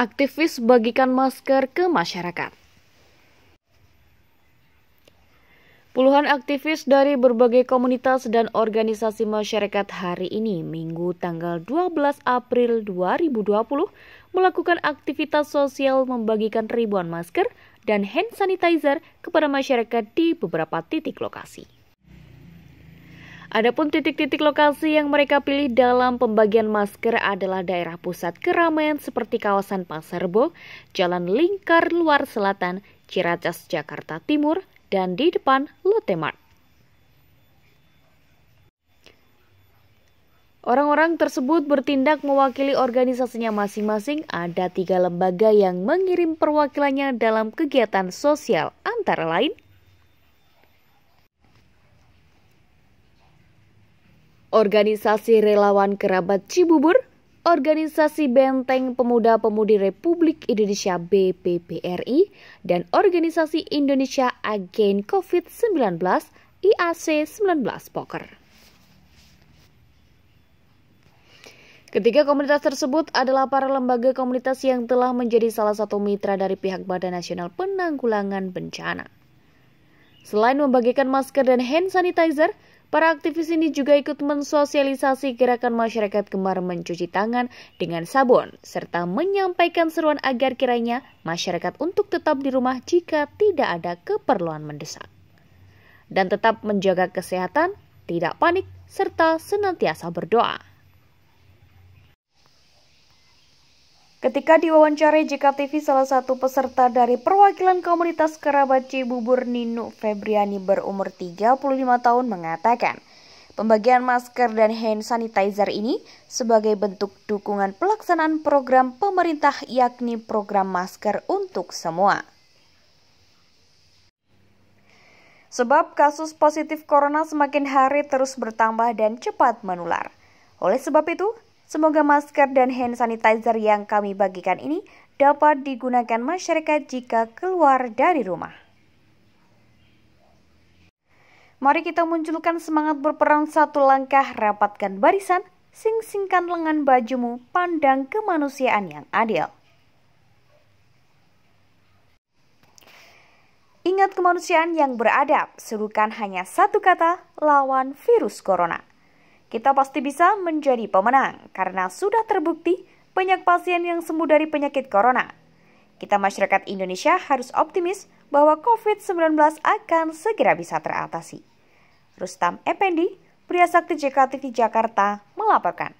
aktivis bagikan masker ke masyarakat. Puluhan aktivis dari berbagai komunitas dan organisasi masyarakat hari ini, Minggu tanggal 12 April 2020, melakukan aktivitas sosial membagikan ribuan masker dan hand sanitizer kepada masyarakat di beberapa titik lokasi. Adapun titik-titik lokasi yang mereka pilih dalam pembagian masker adalah daerah pusat keramaian seperti kawasan Pasar Jalan Lingkar Luar Selatan, Ciracas Jakarta Timur, dan di depan Lotte Mart. Orang-orang tersebut bertindak mewakili organisasinya masing-masing. Ada tiga lembaga yang mengirim perwakilannya dalam kegiatan sosial, antara lain organisasi relawan kerabat Cibubur, organisasi Benteng Pemuda-Pemudi Republik Indonesia BPPRI, dan organisasi Indonesia Agen COVID-19 IAC 19 Poker. Ketiga komunitas tersebut adalah para lembaga komunitas yang telah menjadi salah satu mitra dari pihak Badan Nasional Penanggulangan Bencana. Selain membagikan masker dan hand sanitizer, para aktivis ini juga ikut mensosialisasi gerakan masyarakat gemar mencuci tangan dengan sabun, serta menyampaikan seruan agar kiranya masyarakat untuk tetap di rumah jika tidak ada keperluan mendesak. Dan tetap menjaga kesehatan, tidak panik, serta senantiasa berdoa. Ketika diwawancarai JKTV, salah satu peserta dari perwakilan komunitas kerabat Cibubur Nino Febriani berumur 35 tahun mengatakan, pembagian masker dan hand sanitizer ini sebagai bentuk dukungan pelaksanaan program pemerintah yakni program masker untuk semua. Sebab kasus positif corona semakin hari terus bertambah dan cepat menular. Oleh sebab itu, Semoga masker dan hand sanitizer yang kami bagikan ini dapat digunakan masyarakat jika keluar dari rumah. Mari kita munculkan semangat berperang satu langkah, rapatkan barisan, sing-singkan lengan bajumu, pandang kemanusiaan yang adil. Ingat kemanusiaan yang beradab, serukan hanya satu kata, lawan virus corona kita pasti bisa menjadi pemenang karena sudah terbukti banyak pasien yang sembuh dari penyakit corona. Kita masyarakat Indonesia harus optimis bahwa COVID-19 akan segera bisa teratasi. Rustam Effendi, Pria Sakti JKTV Jakarta melaporkan.